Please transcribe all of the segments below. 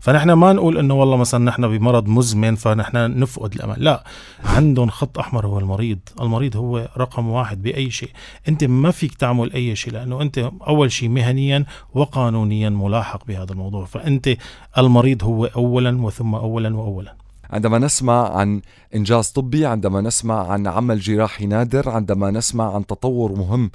فنحن ما نقول انه والله مثلا نحن بمرض مزمن فنحن نفقد الامل لا عندهم خط احمر هو المريض المريض هو رقم واحد باي شيء انت ما فيك تعمل اي شيء لانه انت اول شيء مهنيا وقانونيا ملاحق بهذا الموضوع فانت المريض هو اولا وثم اولا واولا عندما نسمع عن انجاز طبي عندما نسمع عن عمل جراحي نادر عندما نسمع عن تطور مهم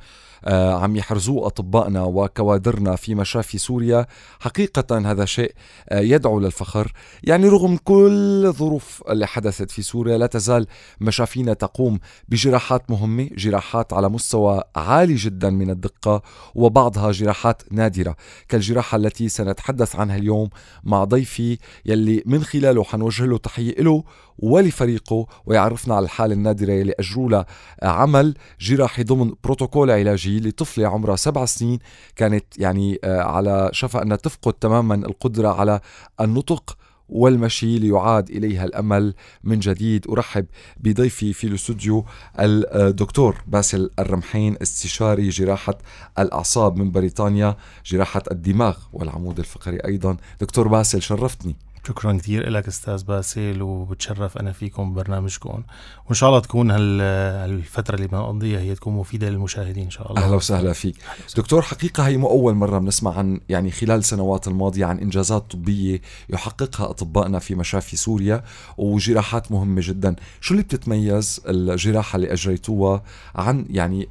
آه، عم يحرزوه أطبائنا وكوادرنا في مشافي سوريا حقيقة هذا شيء آه، يدعو للفخر يعني رغم كل الظروف اللي حدثت في سوريا لا تزال مشافينا تقوم بجراحات مهمة جراحات على مستوى عالي جدا من الدقة وبعضها جراحات نادرة كالجراحة التي سنتحدث عنها اليوم مع ضيفي يلي من خلاله حنوجه له تحية له ولفريقه ويعرفنا على الحالة النادرة اللي أجروا لها عمل جراحي ضمن بروتوكول علاجي لطفلة عمرها سبع سنين كانت يعني آه، على شفا أنها تفقد تماما القدرة على النطق والمشي ليعاد إليها الأمل من جديد أرحب بضيفي في الاستوديو الدكتور باسل الرمحين استشاري جراحة الأعصاب من بريطانيا جراحة الدماغ والعمود الفقري أيضا دكتور باسل شرفتني شكرا كثير لك استاذ باسل وبتشرف انا فيكم ببرنامجكم وان شاء الله تكون هالفتره اللي بنقضيها هي تكون مفيده للمشاهدين ان شاء الله اهلا وسهلا فيك دكتور حقيقه هي مو اول مره بنسمع عن يعني خلال السنوات الماضيه عن انجازات طبيه يحققها اطبائنا في مشافي سوريا وجراحات مهمه جدا شو اللي بتتميز الجراحه اللي اجريتوها عن يعني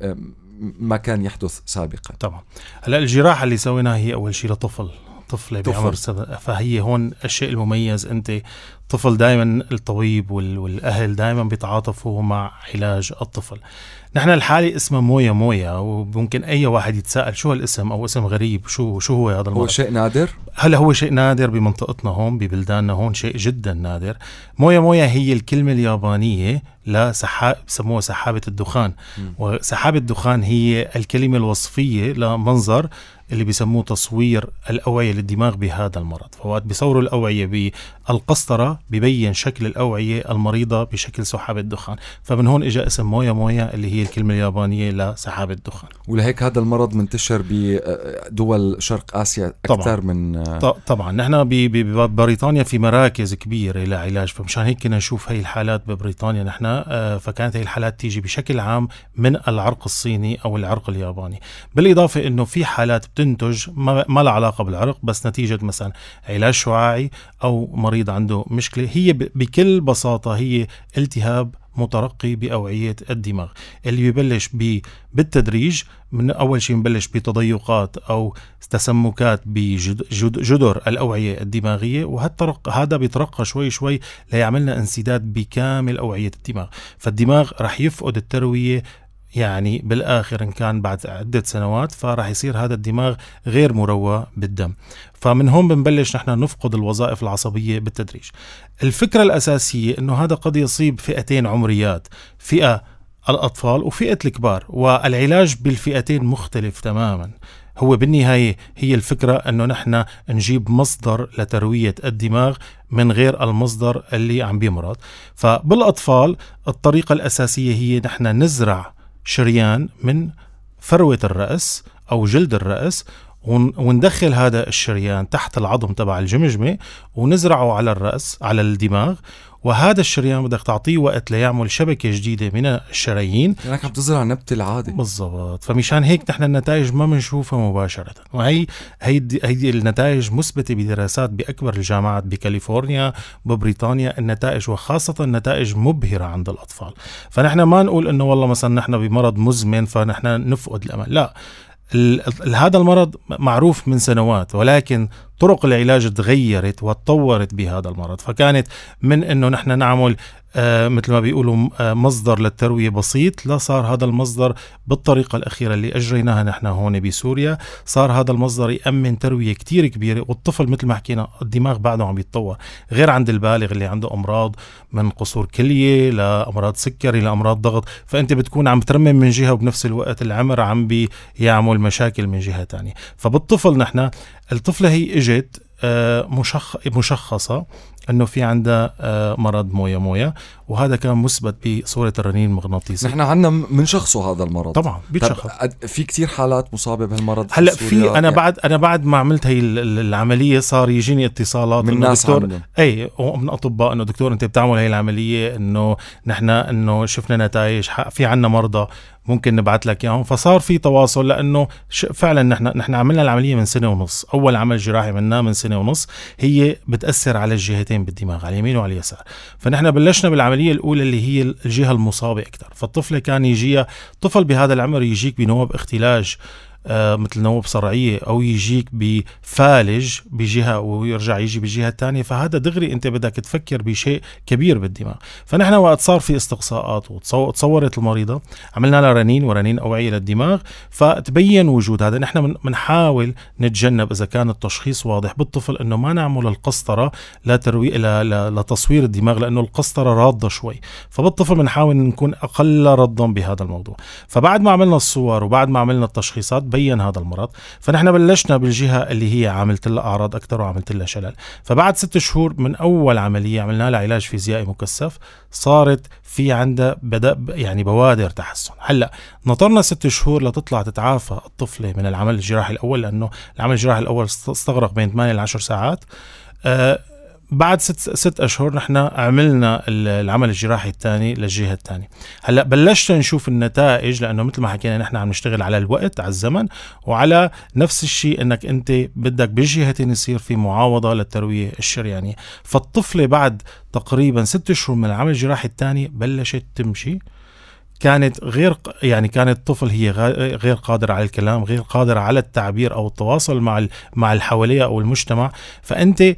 ما كان يحدث سابقا طبعا هلا الجراحه اللي سويناها هي اول شيء لطفل طفله بعمر سنه فهي هون الشيء المميز انت الطفل دائما الطبيب والاهل دائما بيتعاطفوا مع علاج الطفل نحن الحالة اسمه مويا مويا وممكن اي واحد يتساءل شو هالاسم او اسم غريب شو شو هو هذا المرض هو شيء نادر هلا هو شيء نادر بمنطقتنا هون ببلداننا هون شيء جدا نادر مويا مويا هي الكلمة اليابانية لسحاب بسموها سحابة الدخان وسحابة الدخان هي الكلمة الوصفية لمنظر اللي بيسموه تصوير الأوعية للدماغ بهذا المرض فوقت بيصوروا الأوعية بالقسطرة ببين شكل الأوعية المريضة بشكل سحاب الدخان فمن هون إجا اسم مويا مويا اللي هي الكلمة اليابانية لسحاب الدخان ولهيك هذا المرض منتشر بدول شرق آسيا أكثر طبعاً. من طبعا نحن ببريطانيا في مراكز كبيرة لعلاج فمشان هيك كنا نشوف هي الحالات ببريطانيا نحن آه، فكانت هي الحالات تيجي بشكل عام من العرق الصيني أو العرق الياباني بالإضافة أنه في حالات بتنتج ما لها علاقة بالعرق بس نتيجة مثلا علاج شعاعي أو مريض عنده مش المشكله هي بكل بساطه هي التهاب مترقي بأوعية الدماغ اللي ببلش بالتدريج من أول شيء بنبلش بتضيقات أو تسمكات بجدر الأوعية الدماغية وهذا هذا بيترقى شوي شوي ليعملنا انسداد بكامل أوعية الدماغ فالدماغ رح يفقد التروية يعني بالآخر إن كان بعد عدة سنوات فراح يصير هذا الدماغ غير مروى بالدم فمن هون بنبلش نحن نفقد الوظائف العصبية بالتدريج الفكرة الأساسية أنه هذا قد يصيب فئتين عمريات فئة الأطفال وفئة الكبار والعلاج بالفئتين مختلف تماماً هو بالنهاية هي الفكرة أنه نحن نجيب مصدر لتروية الدماغ من غير المصدر اللي عم بيمرض فبالأطفال الطريقة الأساسية هي نحن نزرع شريان من فروة الرأس أو جلد الرأس وندخل هذا الشريان تحت العظم تبع الجمجمة ونزرعه على الرأس على الدماغ وهذا الشريان بدك تعطيه وقت ليعمل شبكه جديده من الشرايين لانك عم تزرع نبت العادي بالضبط فمشان هيك نحن النتائج ما بنشوفها مباشره وهي هي هي النتائج مثبته بدراسات باكبر الجامعات بكاليفورنيا ببريطانيا النتائج وخاصه النتائج مبهره عند الاطفال فنحن ما نقول انه والله مثلا نحن بمرض مزمن فنحن نفقد الامل لا هذا المرض معروف من سنوات ولكن طرق العلاج تغيرت وتطورت بهذا المرض فكانت من انه نحن نعمل آه مثل ما بيقولوا آه مصدر للترويه بسيط لصار هذا المصدر بالطريقه الاخيره اللي اجريناها نحن هون بسوريا صار هذا المصدر يامن ترويه كتير كبيره والطفل مثل ما حكينا الدماغ بعده عم يتطور غير عند البالغ اللي عنده امراض من قصور كليه لامراض سكري لامراض ضغط فانت بتكون عم ترمم من جهه وبنفس الوقت العمر عم بيعمل مشاكل من جهه ثانيه فبالطفل نحن الطفله هي اجت آه، مشخصه انه في عندها آه، مرض مويه مويه وهذا كان مثبت بصوره الرنين المغناطيسي نحن عندنا بنشخصه هذا المرض طبعا بيتشخص في كثير حالات مصابه بهالمرض هلا في انا يعني. بعد انا بعد ما عملت هي العمليه صار يجيني اتصالات من ناس دكتور اي من اطباء انه دكتور انت بتعمل هي العمليه انه نحن انه شفنا نتائج في عندنا مرضى ممكن نبعث لك اياهم فصار في تواصل لانه فعلا نحن نحن عملنا العمليه من سنه ونص اول عمل جراحي منا من سنه ونص هي بتاثر على الجهتين بالدماغ على اليمين وعلى اليسار فنحن بلشنا بالعمليه العملية الأولى اللي هي الجهة المصابة أكثر فالطفلة كان يجيها طفل بهذا العمر يجيك بنوب اختلاج آه، مثل نوب صرعيه او يجيك بفالج بجهه ويرجع يجي بالجهه الثانيه فهذا دغري انت بدك تفكر بشيء كبير بالدماغ فنحن وقت صار في استقصاءات وتصورت المريضه عملنا لها رنين ورنين اوعيه للدماغ فتبين وجود هذا نحن بنحاول نتجنب اذا كان التشخيص واضح بالطفل انه ما نعمل القسطره لتروي لتصوير الدماغ لانه القسطره راضه شوي فبالطفل بنحاول نكون اقل ردا بهذا الموضوع فبعد ما عملنا الصور وبعد ما عملنا التشخيصات بين هذا المرض فنحن بلشنا بالجهه اللي هي عملت لها اعراض اكثر وعملت لها شلل فبعد ست شهور من اول عمليه عملنا لها علاج فيزيائي مكثف صارت في عندها بدا يعني بوادر تحسن هلا نطرنا ست شهور لتطلع تتعافى الطفله من العمل الجراحي الاول لانه العمل الجراحي الاول استغرق بين 8 ل 10 ساعات آه بعد ست ست اشهر نحن عملنا العمل الجراحي الثاني للجهه الثانيه هلا بلشت نشوف النتائج لانه مثل ما حكينا نحن عم نشتغل على الوقت على الزمن وعلى نفس الشيء انك انت بدك بالجهتين يصير في معاوضه للترويه الشريانيه فالطفله بعد تقريبا ست اشهر من العمل الجراحي الثاني بلشت تمشي كانت غير يعني كانت الطفل هي غير قادر على الكلام غير قادر على التعبير أو التواصل مع مع اللي حواليها أو المجتمع فأنت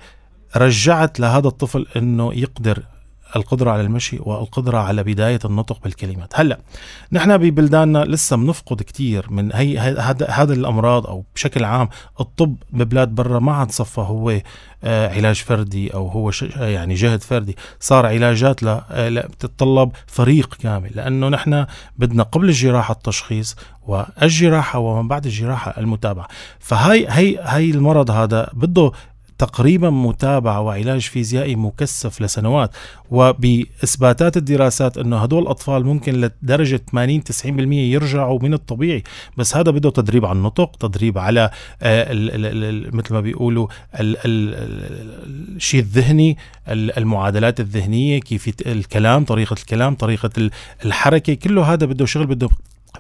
رجعت لهذا الطفل انه يقدر القدرة على المشي والقدرة على بداية النطق بالكلمات هلا نحن ببلداننا لسه بنفقد كتير من هي هذا الأمراض أو بشكل عام الطب ببلاد برا ما عاد صفى هو آه، علاج فردي أو هو يعني جهد فردي صار علاجات لا بتتطلب آه، فريق كامل لأنه نحن بدنا قبل الجراحة التشخيص والجراحة ومن بعد الجراحة المتابعة فهي هي هي المرض هذا بده تقريبا متابعة وعلاج فيزيائي مكثف لسنوات وبإثباتات الدراسات أنه هدول الأطفال ممكن لدرجة 80-90% يرجعوا من الطبيعي بس هذا بده تدريب على النطق تدريب على آه، مثل ما بيقولوا الشيء الذهني المعادلات الذهنية كيف الكلام طريقة الكلام طريقة الحركة كله هذا بده شغل بده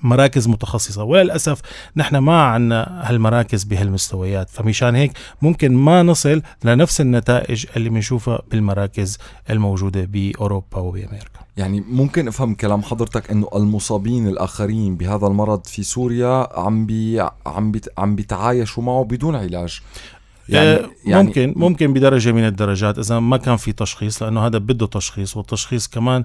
مراكز متخصصه وللاسف نحن ما عندنا هالمراكز بهالمستويات فمشان هيك ممكن ما نصل لنفس النتائج اللي بنشوفها بالمراكز الموجوده باوروبا وبامريكا يعني ممكن افهم كلام حضرتك انه المصابين الاخرين بهذا المرض في سوريا عم بي عم بي عم بيتعايشوا معه بدون علاج يعني, آه، يعني ممكن ممكن بدرجه من الدرجات اذا ما كان في تشخيص لانه هذا بده تشخيص والتشخيص كمان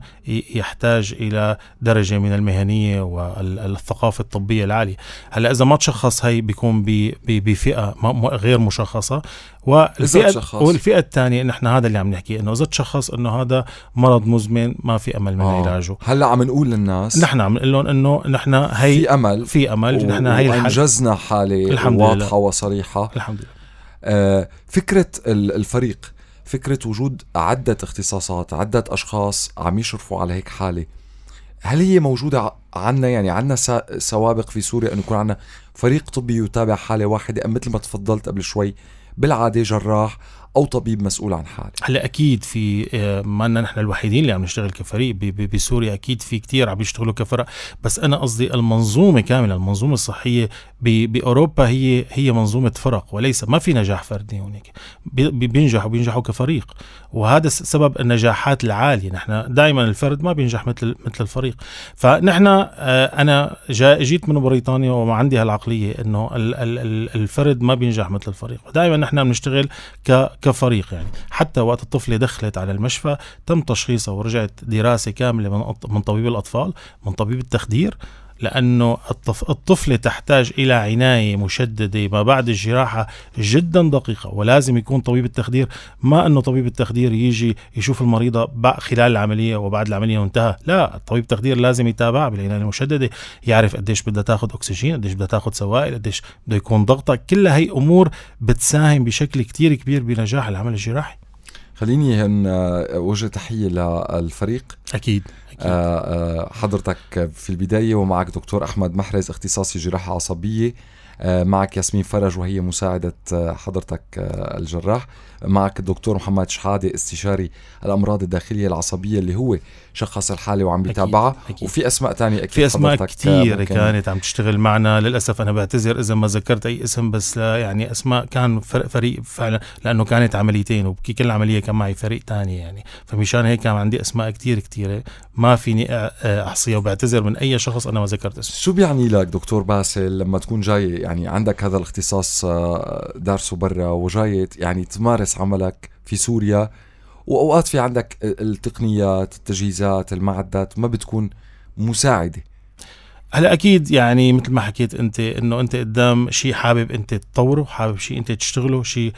يحتاج الى درجه من المهنيه والثقافه الطبيه العاليه هلا اذا ما تشخص هي بيكون بفئه غير مشخصه والفئه والفئه الثانيه نحن هذا اللي عم نحكي انه اذا تشخص انه هذا مرض مزمن ما في امل من آه. علاجه هلا عم نقول للناس نحن عم نقول لهم انه نحن هي في امل في امل و... نحن هي الحل انجزنا حاله واضحه وصريحه الحمد لله آه، فكره الفريق فكره وجود عده اختصاصات عده اشخاص عم يشرفوا على هيك حاله هل هي موجوده عنا يعني عنا سوابق في سوريا انه يكون عنا فريق طبي يتابع حاله واحده ام مثل ما تفضلت قبل شوي بالعاده جراح او طبيب مسؤول عن حاله هلا اكيد في آه، ما نحن الوحيدين اللي عم نشتغل كفريق بسوريا اكيد في كتير عم يشتغلوا كفرق بس انا قصدي المنظومه كامله المنظومه الصحيه باوروبا هي هي منظومه فرق وليس ما في نجاح فردي هناك بينجحوا بينجحوا كفريق وهذا سبب النجاحات العاليه نحن دائما الفرد ما بينجح مثل مثل الفريق فنحن آه، انا جيت من بريطانيا وعندي هالعقليه انه الفرد ما بينجح مثل الفريق ودائما نحن بنشتغل ك كفريق يعني حتى وقت الطفله دخلت على المشفى تم تشخيصها ورجعت دراسه كامله من طبيب الاطفال من طبيب التخدير لأنه الطفلة تحتاج إلى عناية مشددة ما بعد الجراحة جدا دقيقة ولازم يكون طبيب التخدير ما أنه طبيب التخدير يجي يشوف المريضة خلال العملية وبعد العملية وانتهى لا طبيب التخدير لازم يتابعها بالعناية المشددة يعرف قديش بدها تاخذ أكسجين قديش بدها تاخذ سوائل قديش بده يكون ضغطك كل هي أمور بتساهم بشكل كتير كبير بنجاح العمل الجراحي خليني هن آه، وجه تحيه للفريق اكيد آه، آه، حضرتك في البداية ومعك دكتور أحمد محرز اختصاصي جراحة عصبية آه، معك ياسمين فرج وهي مساعدة آه، حضرتك آه، الجراح معك الدكتور محمد شحادة استشاري الأمراض الداخلية العصبية اللي هو شخص الحالة وعم بيتابعها وفي أسماء تانية أكيد في أسماء كثير كانت عم تشتغل معنا للأسف أنا بعتذر إذا ما ذكرت أي اسم بس يعني أسماء كان فريق فعلا لأنه كانت عمليتين وبكل عملية كان معي فريق تاني يعني فمشان هيك كان عندي أسماء كثير كثيرة ما فيني أحصيها وبعتذر من أي شخص أنا ما ذكرت اسمه شو بيعني لك دكتور باسل لما تكون جاي يعني يعني عندك هذا الاختصاص آه، دارسه برا وجاي يعني تمارس عملك في سوريا واوقات في عندك التقنيات التجهيزات المعدات ما بتكون مساعده هلا اكيد يعني مثل ما حكيت انت انه انت قدام شيء حابب انت تطوره حابب شيء انت تشتغله شيء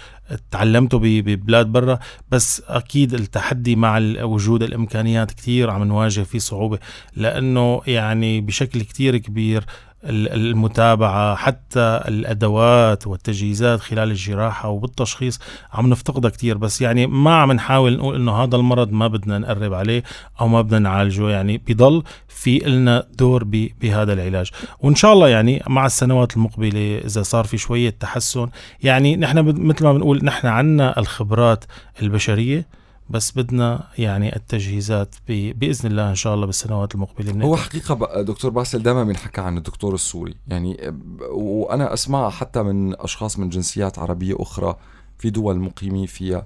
تعلمته ببلاد برا بس اكيد التحدي مع وجود الامكانيات كثير عم نواجه فيه صعوبه لانه يعني بشكل كثير كبير المتابعة حتى الأدوات والتجهيزات خلال الجراحة وبالتشخيص عم نفتقدها كتير بس يعني ما عم نحاول نقول إنه هذا المرض ما بدنا نقرب عليه أو ما بدنا نعالجه يعني بضل في إلنا دور بهذا العلاج وإن شاء الله يعني مع السنوات المقبلة إذا صار في شوية تحسن يعني نحن مثل ما بنقول بقول نحن عنا الخبرات البشريه بس بدنا يعني التجهيزات باذن الله ان شاء الله بالسنوات المقبله هو حقيقه دكتور باسل دائما بنحكى عن الدكتور السوري يعني وانا اسمع حتى من اشخاص من جنسيات عربيه اخرى في دول مقيمين فيها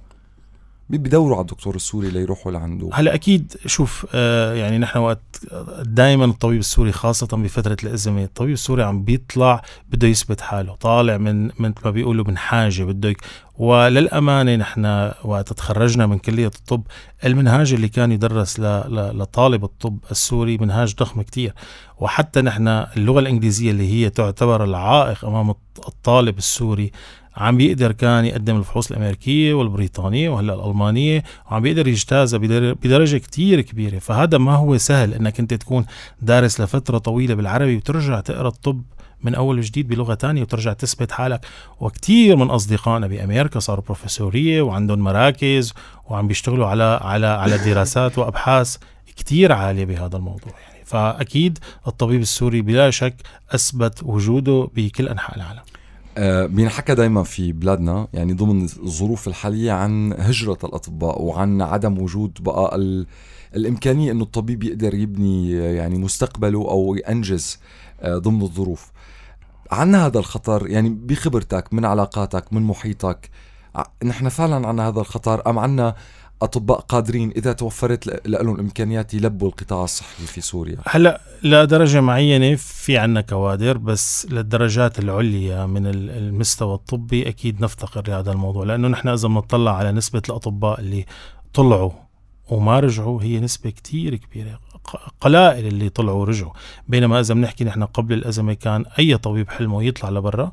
بيدوروا على الدكتور السوري ليروحوا لعنده هلا اكيد شوف آه يعني نحن وقت دائما الطبيب السوري خاصه بفتره الازمه الطبيب السوري عم بيطلع بده يثبت حاله طالع من مثل ما بيقولوا من حاجه بده وللامانه نحن وقت تخرجنا من كليه الطب المنهاج اللي كان يدرس لطالب الطب السوري منهاج ضخم كتير وحتى نحن اللغه الانجليزيه اللي هي تعتبر العائق امام الطالب السوري عم بيقدر كان يقدم الفحوص الامريكيه والبريطانيه وهلا الالمانيه وعم بيقدر يجتازها بدرجه كتير كبيره فهذا ما هو سهل انك انت تكون دارس لفتره طويله بالعربي وترجع تقرا الطب من اول وجديد بلغه تانية وترجع تثبت حالك وكتير من اصدقائنا بامريكا صاروا بروفيسوريه وعندهم مراكز وعم بيشتغلوا على على على دراسات وابحاث كتير عاليه بهذا الموضوع يعني فاكيد الطبيب السوري بلا شك اثبت وجوده بكل انحاء العالم آه، بينحكى دائما في بلادنا يعني ضمن الظروف الحاليه عن هجره الاطباء وعن عدم وجود بقى ال... الامكانيه انه الطبيب يقدر يبني آه، يعني مستقبله او ينجز آه، ضمن الظروف عندنا هذا الخطر يعني بخبرتك من علاقاتك من محيطك نحن فعلا عندنا هذا الخطر ام عنا اطباء قادرين اذا توفرت لهم الامكانيات يلبوا القطاع الصحي في سوريا هلا لدرجه معينه في عندنا كوادر بس للدرجات العليا من المستوى الطبي اكيد نفتقر لهذا الموضوع لانه نحن اذا بنطلع على نسبه الاطباء اللي طلعوا وما رجعوا هي نسبه كثير كبيره قلائل اللي طلعوا ورجعوا بينما اذا بنحكي نحن قبل الازمه كان اي طبيب حلمه يطلع لبرا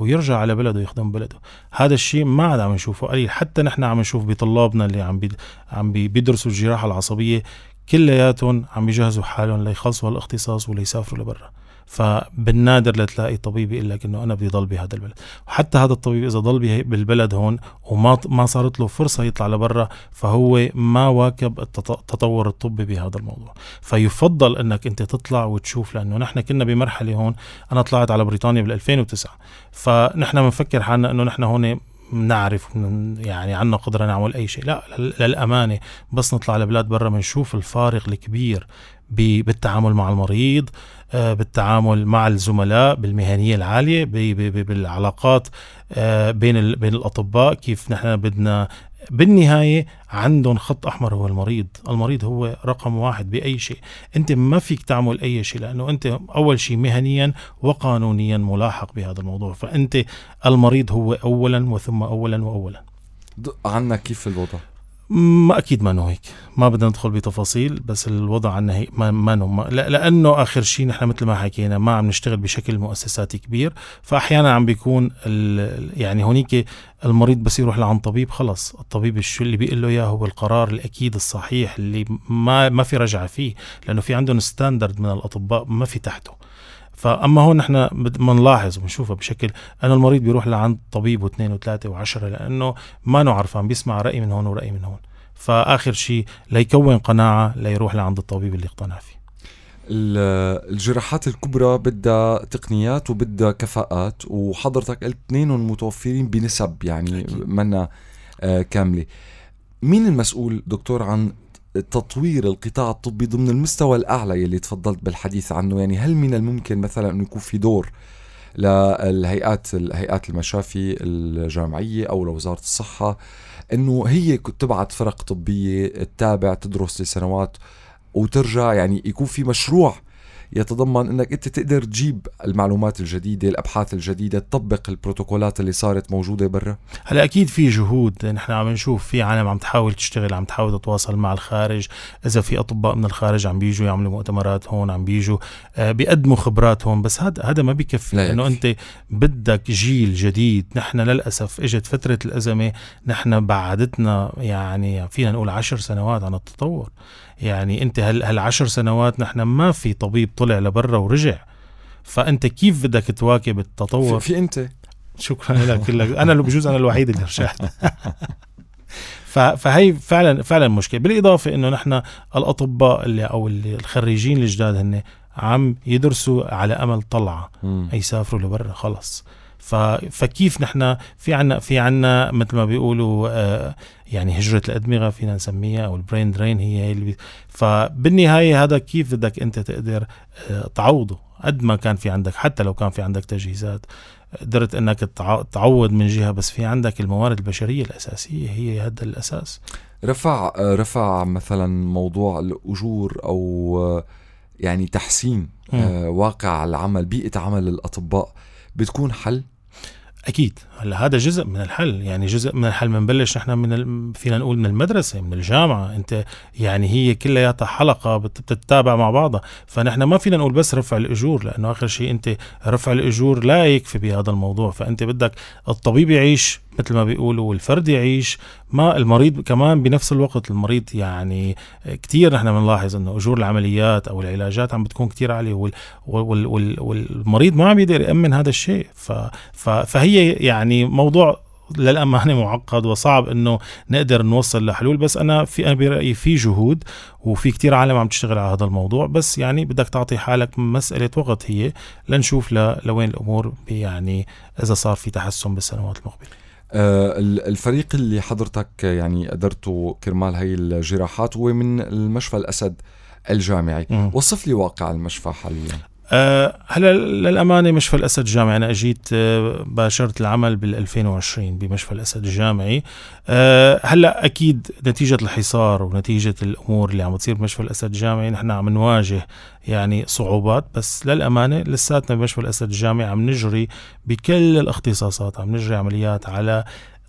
ويرجع على بلده يخدم بلده هذا الشيء ما عاد عم نشوفه قليل حتى نحن عم نشوف بطلابنا اللي عم عم بيدرسوا الجراحه العصبيه كلياتهم عم بيجهزوا حالهم ليخلصوا هالاختصاص وليسافروا لبرا فبالنادر لتلاقي طبيب يقول لك انه انا بدي ضل بهذا البلد وحتى هذا الطبيب اذا ضل بالبلد هون وما ما صارت له فرصه يطلع لبرا فهو ما واكب التطور الطبي بهذا الموضوع فيفضل انك انت تطلع وتشوف لانه نحن كنا بمرحله هون انا طلعت على بريطانيا بال 2009 فنحن بنفكر حالنا انه نحن هون بنعرف يعني عنا قدرة نعمل أي شيء لا للأمانة بس نطلع لبلاد برا بنشوف الفارق الكبير بالتعامل مع المريض آه، بالتعامل مع الزملاء بالمهنيه العاليه بالعلاقات آه، بين بين الاطباء كيف نحن بدنا بالنهايه عندهم خط احمر هو المريض، المريض هو رقم واحد باي شيء، انت ما فيك تعمل اي شيء لانه انت اول شيء مهنيا وقانونيا ملاحق بهذا الموضوع، فانت المريض هو اولا وثم اولا واولا. عنا كيف الوضع؟ ما اكيد ما هيك ما بدنا ندخل بتفاصيل بس الوضع عنا هيك ما ما لا لانه اخر شيء نحن مثل ما حكينا ما عم نشتغل بشكل مؤسساتي كبير فاحيانا عم بيكون يعني هونيك المريض بس يروح لعند طبيب خلص الطبيب الشو اللي بيقول له اياه هو القرار الاكيد الصحيح اللي ما ما في رجعه فيه لانه في عندهم ستاندرد من الاطباء ما في تحته فاما هون نحن بنلاحظ وبنشوفها بشكل انه المريض بيروح لعند طبيب واثنين وثلاثه وعشره لانه ما نوع عرفان بيسمع راي من هون وراي من هون فاخر شيء ليكون قناعه ليروح لعند الطبيب اللي اقتنع فيه الجراحات الكبرى بدها تقنيات وبدها كفاءات وحضرتك قلت اثنين متوفرين بنسب يعني منا آه، كامله مين المسؤول دكتور عن تطوير القطاع الطبي ضمن المستوى الأعلى يلي تفضلت بالحديث عنه يعني هل من الممكن مثلا أنه يكون في دور للهيئات الهيئات المشافي الجامعية أو لوزارة الصحة أنه هي تبعت فرق طبية تتابع تدرس لسنوات وترجع يعني يكون في مشروع يتضمن انك انت تقدر تجيب المعلومات الجديده الابحاث الجديده تطبق البروتوكولات اللي صارت موجوده برا هلا اكيد في جهود نحن عم نشوف في عالم عم تحاول تشتغل عم تحاول تتواصل مع الخارج اذا في اطباء من الخارج عم بيجوا يعملوا مؤتمرات هون عم بيجوا آه، بيقدموا خبرات هون بس هذا هذا ما بيكفي انه انت بدك جيل جديد نحن للاسف اجت فتره الازمه نحن بعدتنا يعني فينا نقول عشر سنوات عن التطور يعني انت هال هالعشر سنوات نحن ما في طبيب طلع لبرا ورجع فانت كيف بدك تواكب التطور في, في انت شكرا لك انا اللي بجوز انا الوحيد اللي رجعت فهي فعلا فعلا مشكله بالاضافه انه نحن الاطباء اللي او اللي الخريجين الجداد هن عم يدرسوا على امل طلعه يسافروا لبرا خلص فكيف نحن في عنا في عنا مثل ما بيقولوا آه، يعني هجرة الأدمغة فينا نسميها أو البرين درين هي اللي فبالنهاية هذا كيف بدك أنت تقدر آه، تعوضه قد ما كان في عندك حتى لو كان في عندك تجهيزات قدرت انك تعوض من جهه بس في عندك الموارد البشريه الاساسيه هي هذا الاساس رفع آه، رفع مثلا موضوع الاجور او يعني تحسين م. واقع العمل بيئه عمل الاطباء بتكون حل اكيد هلا هذا جزء من الحل يعني جزء من الحل بنبلش نحن من ال... فينا نقول من المدرسه من الجامعه انت يعني هي كلياتها حلقه بتتابع مع بعضها فنحن ما فينا نقول بس رفع الاجور لانه اخر شيء انت رفع الاجور لا يكفي بهذا الموضوع فانت بدك الطبيب يعيش مثل ما بيقولوا والفرد يعيش ما المريض كمان بنفس الوقت المريض يعني كثير نحن بنلاحظ انه اجور العمليات او العلاجات عم بتكون كثير عاليه وال... وال... وال... والمريض ما عم يقدر يامن هذا الشيء ف... ف... فهي يعني يعني موضوع للامانه معقد وصعب انه نقدر نوصل لحلول بس انا في انا برايي في جهود وفي كتير عالم عم تشتغل على هذا الموضوع بس يعني بدك تعطي حالك مساله وقت هي لنشوف لوين الامور يعني اذا صار في تحسن بالسنوات المقبله آه، الفريق اللي حضرتك يعني قدرته كرمال هي الجراحات هو من المشفى الاسد الجامعي وصف لي واقع المشفى حاليا آه، هلا للامانه مشفى الاسد الجامعي انا اجيت آه، باشرت العمل بال 2020 بمشفى الاسد الجامعي آه، هلا اكيد نتيجه الحصار ونتيجه الامور اللي عم تصير بمشفى الاسد الجامعي نحن عم نواجه يعني صعوبات بس للامانه لساتنا بمشفى الاسد الجامعي عم نجري بكل الاختصاصات عم نجري عمليات على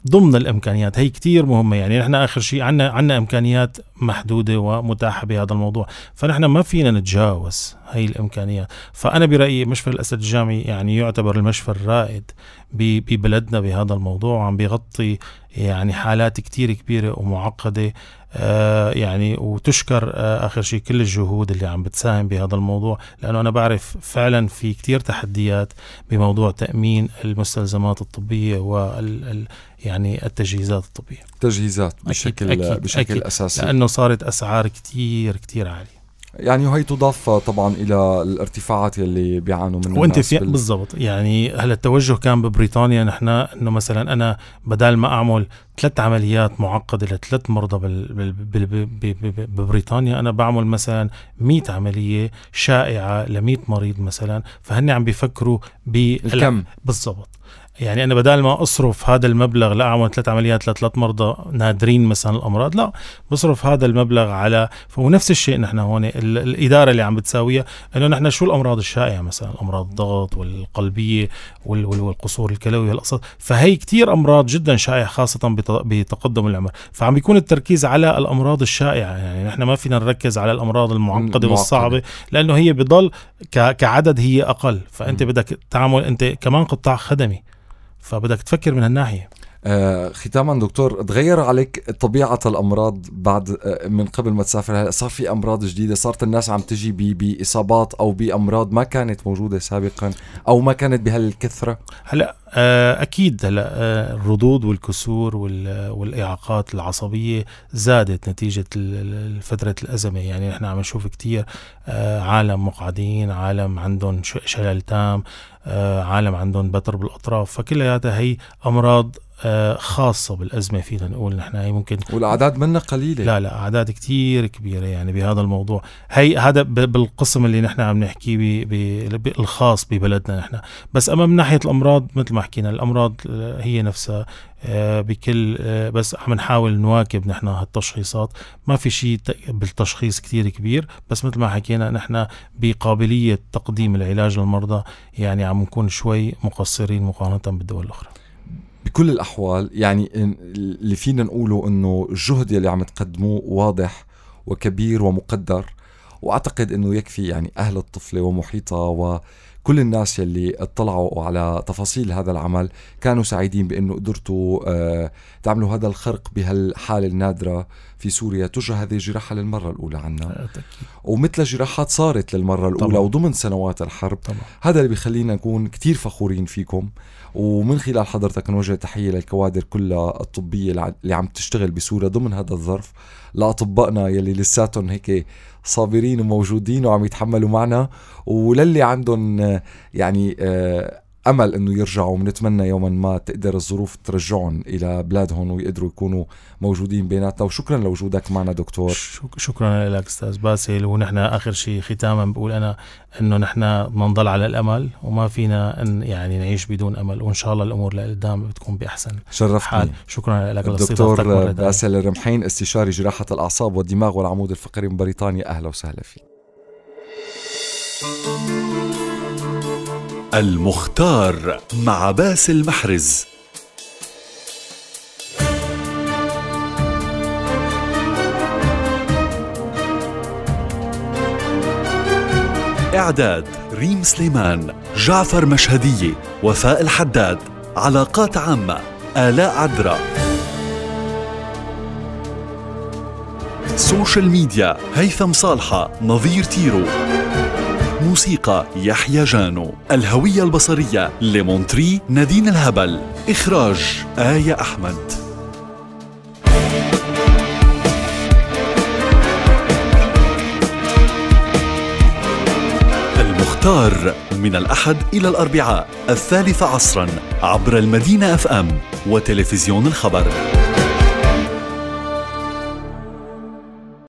ضمن الامكانيات هي كثير مهمه يعني نحن اخر شيء عندنا عندنا امكانيات محدوده ومتاحه بهذا الموضوع فنحن ما فينا نتجاوز هي الامكانيات فانا برايي مشفى الاسد الجامعي يعني يعتبر المشفى الرائد ببلدنا بهذا الموضوع وعم بيغطي يعني حالات كثير كبيره ومعقده آه، يعني وتشكر آه، اخر شيء كل الجهود اللي عم بتساهم بهذا الموضوع لانه انا بعرف فعلا في كتير تحديات بموضوع تامين المستلزمات الطبيه وال يعني التجهيزات الطبيه تجهيزات بشكل أكيد بشكل أكيد بشكل أكيد اساسي لانه صارت اسعار كتير كتير عاليه يعني وهي تضاف طبعا الى الارتفاعات اللي بيعانوا منها وانت في بال... بالضبط يعني هلا التوجه كان ببريطانيا نحن انه مثلا انا بدال ما اعمل ثلاث عمليات معقده لثلاث مرضى بال... بال... بال... ببريطانيا انا بعمل مثلا 100 عمليه شائعه ل 100 مريض مثلا فهن عم بيفكروا بالكم بالضبط يعني انا بدل ما اصرف هذا المبلغ لاعمل ثلاث عمليات لثلاث مرضى نادرين مثلا الامراض لا بصرف هذا المبلغ على ونفس الشيء نحن هون الاداره اللي عم بتساويها انه نحن شو الامراض الشائعه مثلا امراض الضغط والقلبيه والقصور الكلوي والقصد فهي كثير امراض جدا شائعه خاصه بتقدم العمر فعم بيكون التركيز على الامراض الشائعه يعني نحن ما فينا نركز على الامراض المعقده والصعبه لانه هي بضل كعدد هي اقل فانت بدك تعمل انت كمان قطاع خدمي فبدك تفكر من هالناحيه آه ختاما دكتور تغير عليك طبيعة الأمراض بعد آه من قبل ما تسافر هلا صار في أمراض جديدة صارت الناس عم تجي بإصابات أو بأمراض ما كانت موجودة سابقا أو ما كانت بهالكثرة هلا آه، أكيد هلا آه، الردود والكسور والإعاقات العصبية زادت نتيجة فترة الأزمة يعني نحن عم نشوف كتير آه، عالم مقعدين عالم عندهم شلل تام عالم عندهم بتر بالأطراف فكلياتها هي أمراض آه، خاصة بالأزمة فينا نقول نحن هي ممكن والأعداد منا قليلة لا لا أعداد كتير كبيرة يعني بهذا الموضوع هي هذا بالقسم اللي نحن عم نحكيه بالخاص ببلدنا نحن بس أما من ناحية الأمراض مثل ما حكينا الأمراض هي نفسها آه، بكل آه، بس عم نحاول نواكب نحن هالتشخيصات ما في شيء بالتشخيص كتير كبير بس مثل ما حكينا نحن بقابلية تقديم العلاج للمرضى يعني عم نكون شوي مقصرين مقارنة بالدول الأخرى بكل الاحوال يعني اللي فينا نقوله انه الجهد يلي عم تقدموه واضح وكبير ومقدر واعتقد انه يكفي يعني اهل الطفله ومحيطها وكل الناس يلي اطلعوا على تفاصيل هذا العمل كانوا سعيدين بانه قدرتوا آه، تعملوا هذا الخرق بهالحاله النادره في سوريا تجرى هذه الجراحة للمره الاولى عنا آه، ومثل جراحات صارت للمره الاولى طبعا. وضمن سنوات الحرب طبعا. هذا اللي بيخلينا نكون كتير فخورين فيكم ومن خلال حضرتك نوجه تحيه للكوادر كلها الطبيه اللي عم تشتغل بسوريا ضمن هذا الظرف لاطبائنا يلي لساتهم هيك صابرين وموجودين وعم يتحملوا معنا وللي عندهم آه، يعني آه، امل انه يرجعوا بنتمنى يوما ما تقدر الظروف ترجعهم الى بلادهم ويقدروا يكونوا موجودين بيناتنا وشكرا لوجودك معنا دكتور شكرا لك استاذ باسل ونحن اخر شيء ختاما بقول انا انه نحن بنضل على الامل وما فينا ان يعني نعيش بدون امل وان شاء الله الامور لقدام بتكون باحسن شرفتني حال شكرا لك الدكتور باسل الرمحين استشاري جراحه الاعصاب والدماغ والعمود الفقري من بريطانيا اهلا وسهلا فيك المختار مع باسل محرز إعداد ريم سليمان جعفر مشهدية وفاء الحداد علاقات عامة آلاء عدرا سوشيال ميديا هيثم صالحة نظير تيرو موسيقى يحيى جانو الهوية البصرية لمونتري نادين الهبل إخراج آية أحمد المختار من الأحد إلى الأربعاء الثالثة عصرا عبر المدينة أف أم وتلفزيون الخبر